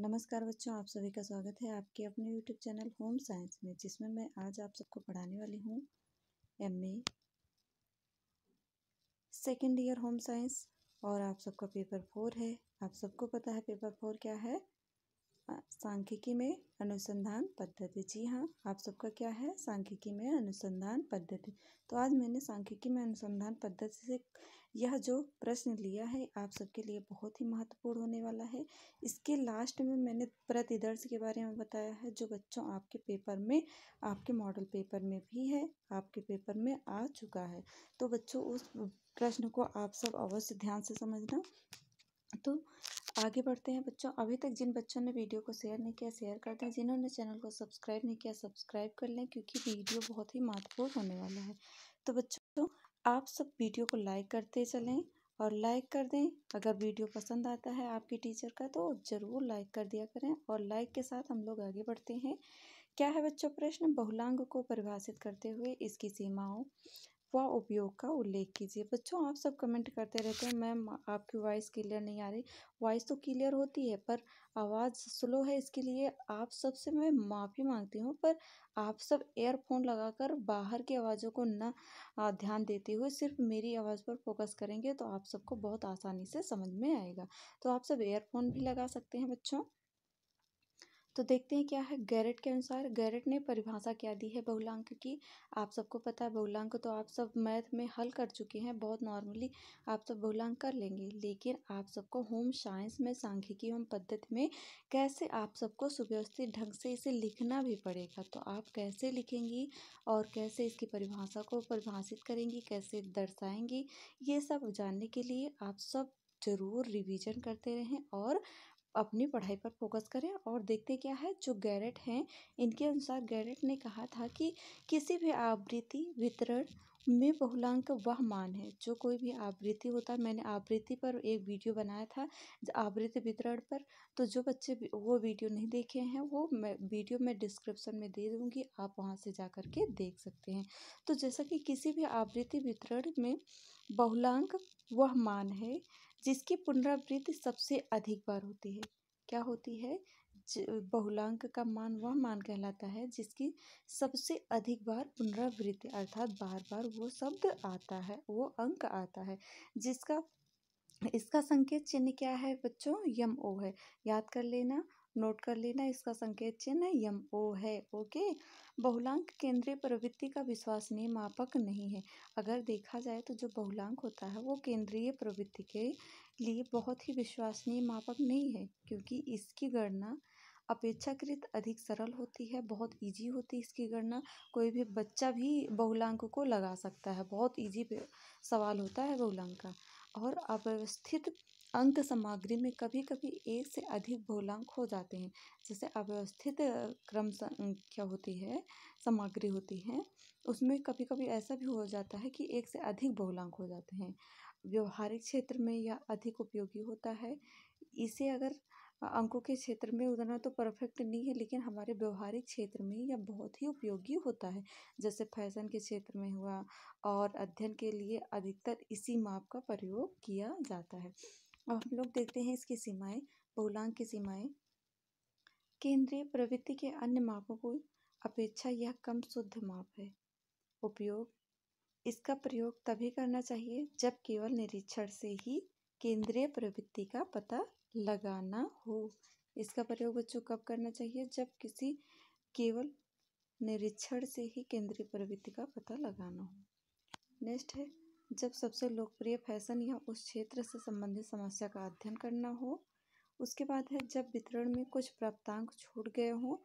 नमस्कार बच्चों आप सभी का स्वागत है आपके अपने यूट्यूब चैनल होम साइंस में जिसमें मैं आज आप सबको पढ़ाने वाली हूँ M A second year home science और आप सबका पेपर फोर है आप सबको पता है पेपर फोर क्या है सांख्यिकी में अनुसंधान पद्धति जी हाँ आप सबका क्या है सांख्यिकी में अनुसंधान पद्धति तो आज मैंने सांख्यिकी में अनुसंधान पद्धति से यह जो प्रश्न लिया है आप सबके लिए बहुत ही महत्वपूर्ण होने वाला है इसके लास्ट में मैंने प्रतिदर्श के बारे में बताया है जो बच्चों आपके पेपर में आपके मॉडल पेपर में भी है आपके पेपर में आ चुका है तो बच्चों उस प्रश्न को आप सब अवश्य ध्यान से समझना तो आगे बढ़ते हैं बच्चों अभी तक जिन बच्चों ने वीडियो को शेयर नहीं किया शेयर कर दें जिन्होंने चैनल को सब्सक्राइब नहीं किया सब्सक्राइब कर लें क्योंकि वीडियो बहुत ही महत्वपूर्ण होने वाला है तो बच्चों आप सब वीडियो को लाइक करते चलें और लाइक कर दें अगर वीडियो पसंद आता है आपके टीचर का तो ज़रूर लाइक कर दिया करें और लाइक के साथ हम लोग आगे बढ़ते हैं क्या है बच्चों प्रश्न बहुलांग को परिभाषित करते हुए इसकी सीमाओं व उपयोग का उल्लेख कीजिए बच्चों आप सब कमेंट करते रहते हैं मैम आपकी वॉइस क्लियर नहीं आ रही वॉइस तो क्लियर होती है पर आवाज़ स्लो है इसके लिए आप सब से मैं माफ़ी मांगती हूँ पर आप सब एयरफोन लगाकर बाहर की आवाज़ों को ना ध्यान देते हुए सिर्फ मेरी आवाज़ पर फोकस करेंगे तो आप सबको बहुत आसानी से समझ में आएगा तो आप सब एयरफोन भी लगा सकते हैं बच्चों तो देखते हैं क्या है गैरेट के अनुसार गैरेट ने परिभाषा क्या दी है बहुलांक की आप सबको पता है बहुलांक तो आप सब मैथ में हल कर चुके हैं बहुत नॉर्मली आप सब बहुलांक कर लेंगे लेकिन आप सबको होम साइंस में सांख्यिकी होम पद्धति में कैसे आप सबको सुव्यवस्थित ढंग से इसे लिखना भी पड़ेगा तो आप कैसे लिखेंगी और कैसे इसकी परिभाषा को परिभाषित करेंगी कैसे दर्शाएंगी ये सब जानने के लिए आप सब ज़रूर रिवीजन करते रहें और अपनी पढ़ाई पर फोकस करें और देखते क्या है जो गैरेट हैं इनके अनुसार गैरेट ने कहा था कि किसी भी आवृत्ति वितरण में बहुलांक वह मान है जो कोई भी आवृत्ति होता है मैंने आवृत्ति पर एक वीडियो बनाया था आवृत्ति वितरण पर तो जो बच्चे वो वीडियो नहीं देखे हैं वो मैं वीडियो मैं डिस्क्रिप्शन में दे दूँगी आप वहाँ से जा कर के देख सकते हैं तो जैसा कि किसी भी आवृत्ति वितरण में बहुलांक वह मान है जिसकी पुनरावृत्ति सबसे अधिक बार होती है क्या होती है बहुलांक का मान वह मान कहलाता है जिसकी सबसे अधिक बार पुनरावृत्ति अर्थात बार बार वो शब्द आता है वो अंक आता है जिसका इसका संकेत चिन्ह क्या है बच्चों यम ओ है याद कर लेना नोट कर लेना इसका संकेत चिन्ह यम ओ है ओके बहुलांक केंद्रीय प्रवृत्ति का विश्वसनीय मापक नहीं है अगर देखा जाए तो जो बहुलांक होता है वो केंद्रीय प्रवृत्ति के लिए बहुत ही विश्वसनीय मापक नहीं है क्योंकि इसकी गणना अपेक्षाकृत अधिक सरल होती है बहुत इजी होती है इसकी गणना कोई भी बच्चा भी बहुलांक को लगा सकता है बहुत इजी सवाल होता है बहुलांक का और अव्यवस्थित अंक सामग्री में कभी कभी एक से अधिक बहुलांक हो जाते हैं जैसे अव्यवस्थित क्रम संख्या होती है सामग्री होती है उसमें कभी कभी ऐसा भी हो जाता है कि एक से अधिक बहुलांक हो जाते हैं व्यवहारिक क्षेत्र में यह अधिक उपयोगी होता है इसे अगर अंकों के क्षेत्र में उतना तो परफेक्ट नहीं है लेकिन हमारे व्यवहारिक क्षेत्र में यह बहुत ही उपयोगी होता है जैसे फैशन के क्षेत्र में हुआ और अध्ययन के लिए अधिकतर इसी माप का प्रयोग किया जाता है अब हम लोग देखते हैं इसकी सीमाएं बहुलांग की सीमाएं केंद्रीय प्रवृत्ति के अन्य मापों को अपेक्षा यह कम शुद्ध माप है उपयोग इसका प्रयोग तभी करना चाहिए जब केवल निरीक्षण से ही केंद्रीय प्रवृत्ति का पता लगाना हो इसका प्रयोग बच्चों कब करना चाहिए जब किसी केवल निरीक्षण से ही केंद्रीय प्रवृत्ति का पता लगाना हो नेक्स्ट है जब सबसे लोकप्रिय फैशन या उस क्षेत्र से संबंधित समस्या का अध्ययन करना हो उसके बाद है जब वितरण में कुछ प्राप्तांक छूट गए हों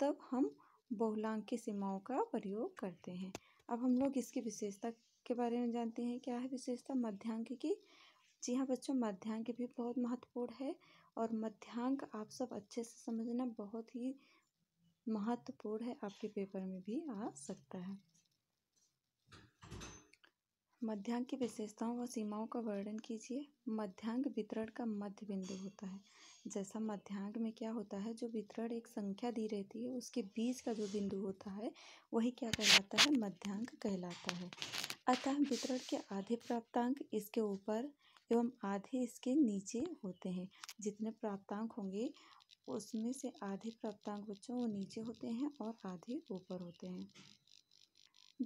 तब हम बहुलांक की सीमाओं का प्रयोग करते हैं अब हम लोग इसकी विशेषता के बारे में जानते हैं क्या है विशेषता मध्यांक की जी हाँ बच्चों मध्यांक भी बहुत महत्वपूर्ण है और मध्यांक आप सब अच्छे से समझना बहुत ही महत्वपूर्ण है आपके पेपर में भी आ सकता है मध्यांक की विशेषताओं व सीमाओं का वर्णन कीजिए मध्यांक वितरण का मध्य बिंदु होता है जैसा मध्यांक में क्या होता है जो वितरण एक संख्या दी रहती है उसके बीच का जो बिंदु होता है वही क्या कहलाता है मध्यांक कहलाता है अतः वितरण के आधे प्राप्तांक इसके ऊपर एवं आधे इसके नीचे होते हैं जितने प्राप्तांक होंगे उसमें से आधे प्राप्तांक बच्चों वो नीचे होते हैं और आधे ऊपर होते हैं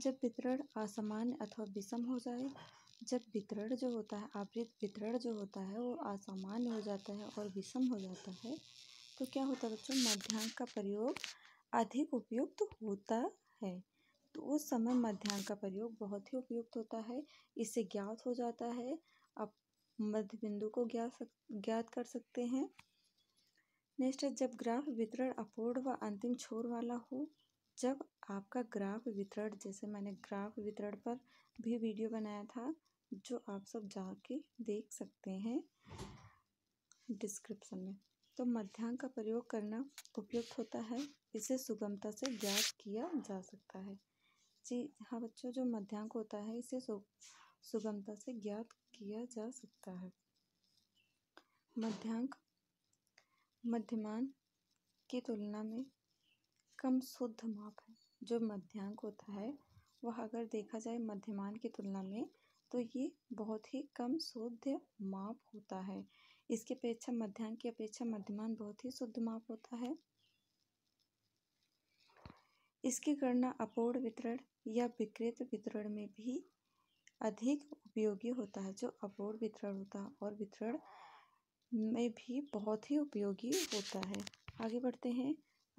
जब वितरण असामान्य अथवा विषम हो जाए जब वितरण जो होता है आवृत्त वितरण जो होता है वो असामान्य हो जाता है और विषम हो जाता है तो क्या होता है बच्चों मध्यांक का प्रयोग अधिक उपयुक्त होता है तो उस समय मध्यांक का प्रयोग बहुत ही उपयुक्त होता है इससे ज्ञात हो जाता है अब मध्य बिंदु को ज्ञात सक ज्ञात कर सकते हैं नेक्स्ट है जब ग्राफ वितरण अपूर्ण व अंतिम छोर वाला हो जब आपका ग्राहक वितरण जैसे मैंने ग्राहक वितरण पर भी वीडियो बनाया था जो आप सब जाके देख सकते हैं डिस्क्रिप्शन में तो मध्यांक का प्रयोग करना उपयुक्त होता है इसे सुगमता से ज्ञात किया जा सकता है जी हाँ बच्चों जो मध्यांक होता है इसे सु, सुगमता से ज्ञात किया जा सकता है मध्यांक मध्यमान की तुलना में कम शुद्ध माप है जो मध्यांक होता है वह अगर देखा जाए मध्यमान की तुलना में तो ये बहुत ही कम शुद्ध माप होता है इसकी अपेक्षा मध्यांक की अपेक्षा मध्यमान बहुत ही शुद्ध माप होता है इसकी गणना अपूर्ण वितरण या विकृत वितरण में भी अधिक उपयोगी होता है जो अपूर्ण वितरण होता है और वितरण में भी बहुत ही उपयोगी होता है आगे बढ़ते हैं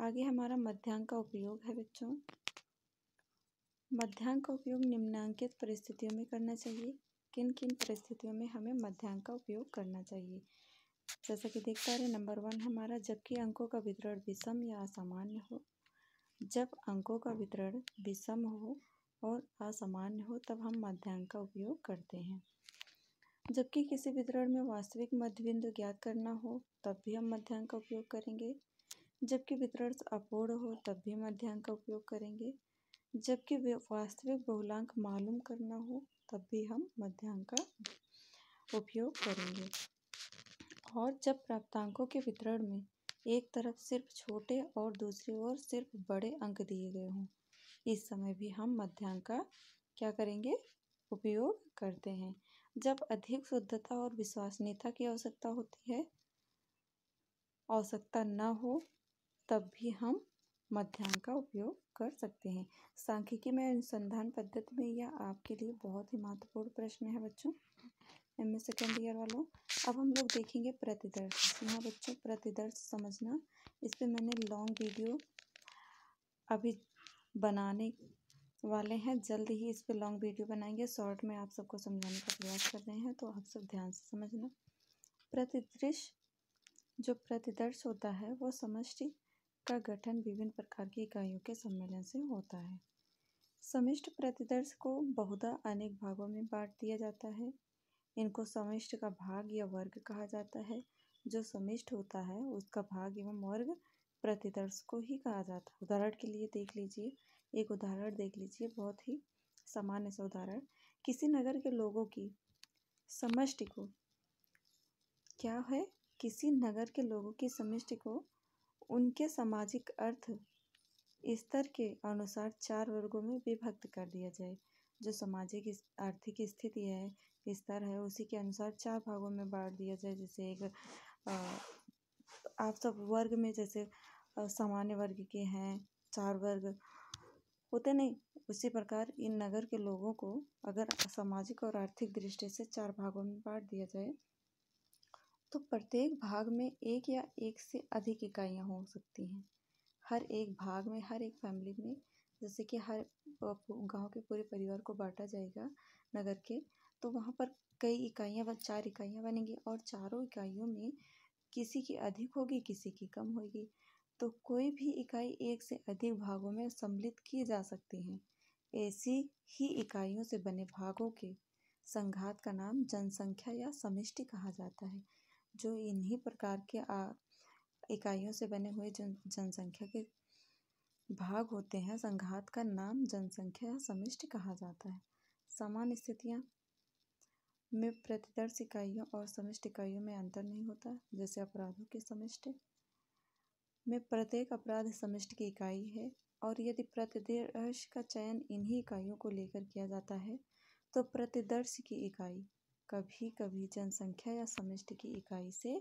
आगे हमारा मध्यांक का उपयोग है बच्चों मध्यांक का उपयोग निम्नांकित परिस्थितियों में करना चाहिए किन किन परिस्थितियों में हमें मध्यांक का उपयोग करना चाहिए जैसा कि देख पा रहे नंबर वन हमारा जबकि अंकों का वितरण विषम या असामान्य हो जब अंकों का वितरण विषम हो और असामान्य हो तब हम मध्यांक का उपयोग करते हैं जबकि किसी वितरण में वास्तविक मध्य बिंदु ज्ञात करना हो तब भी हम मध्यांक का उपयोग करेंगे जबकि वितरण अपूर्ण हो तब भी मध्यांक का उपयोग करेंगे जबकि वास्तविक बहुलांक मालूम करना हो तब भी हम मध्यांक का उपयोग करेंगे और जब प्राप्तांकों के वितरण में एक तरफ सिर्फ छोटे और दूसरी ओर सिर्फ बड़े अंक दिए गए हों इस समय भी हम मध्यांक का क्या करेंगे उपयोग करते हैं जब अधिक शुद्धता और विश्वसनीयता की आवश्यकता होती है आवश्यकता न हो तब भी हम मध्यान्ह का उपयोग कर सकते हैं सांख्यिकी में अनुसंधान पद्धति में यह आपके लिए बहुत ही महत्वपूर्ण प्रश्न है बच्चों एम ए सेकेंड ईयर वालों अब हम लोग देखेंगे प्रतिदर्श यहाँ बच्चों प्रतिदर्श समझना इस पर मैंने लॉन्ग वीडियो अभी बनाने वाले हैं जल्द ही इस पर लॉन्ग वीडियो बनाएंगे शॉर्ट में आप सबको समझाने का प्रयास कर रहे हैं तो आप सब ध्यान से समझना प्रतिदृश जो प्रतिदर्श होता है वो समष्टि का गठन विभिन्न प्रकार की इकाइयों के सम्मेलन से होता है समिष्ट प्रतिदर्श को बहुधा अनेक भागों में बांट दिया जाता है इनको समिष्ट का भाग या वर्ग कहा जाता है जो समिष्ट होता है उसका भाग एवं वर्ग प्रतिदर्श को ही कहा जाता है उदाहरण के लिए देख लीजिए एक उदाहरण देख लीजिए बहुत ही सामान्य सा उदाहरण किसी नगर के लोगों की समष्टि को क्या है किसी नगर के लोगों की समिष्टि को उनके सामाजिक अर्थ स्तर के अनुसार चार वर्गों में विभक्त कर दिया जाए जो सामाजिक आर्थिक स्थिति है स्तर है उसी के अनुसार चार भागों में बांट दिया जाए जैसे एक आप सब वर्ग में जैसे सामान्य वर्ग के हैं चार वर्ग होते नहीं उसी प्रकार इन नगर के लोगों को अगर सामाजिक और आर्थिक दृष्टि से चार भागों में बांट दिया जाए तो प्रत्येक भाग में एक या एक से अधिक इकाइयाँ हो सकती हैं हर एक भाग में हर एक फैमिली में जैसे कि हर गाँव के पूरे परिवार को बांटा जाएगा नगर के तो वहाँ पर कई इकाइयाँ व चार इकाइयाँ बनेंगी और चारों इकाइयों में किसी की अधिक होगी किसी की कम होगी तो कोई भी इकाई एक से अधिक भागों में सम्मिलित की जा सकती हैं ऐसी ही इकाइयों से बने भागों के संघात का नाम जनसंख्या या समिष्टि कहा जाता है जो इन्हीं प्रकार के इकाइयों से बने हुए जन जनसंख्या के भाग होते हैं संघात का नाम जनसंख्या समिष्टि कहा जाता है समान स्थितियाँ में प्रतिदर्श इकाइयों और समिष्ट इकाइयों में अंतर नहीं होता जैसे अपराधों की समिष्ट में प्रत्येक अपराध समिष्ट की इकाई है और यदि प्रतिदर्श का चयन इन्हीं इकाइयों को लेकर किया जाता है तो प्रतिदर्श की इकाई कभी कभी जनसंख्या या समिष्ट की इकाई से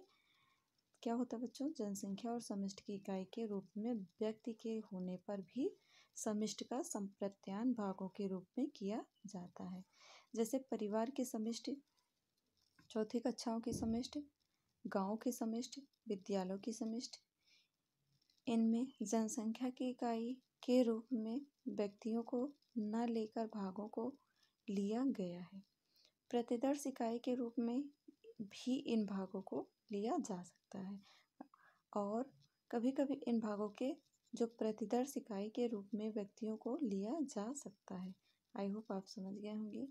क्या होता है बच्चों जनसंख्या और समिष्ट की इकाई के रूप में व्यक्ति के होने पर भी समिष्ट का संप्रत्यान भागों के रूप में किया जाता है जैसे परिवार की समिष्ट चौथी कक्षाओं की समिष्ट गाँव के समिष्ट विद्यालयों की समिष्ट इनमें जनसंख्या की इकाई के रूप में व्यक्तियों को न लेकर भागों को लिया गया है प्रतिदर्श इकाई के रूप में भी इन भागों को लिया जा सकता है और कभी कभी इन भागों के जो प्रतिदर्श इकाई के रूप में व्यक्तियों को लिया जा सकता है आई होप आप समझ गए होंगे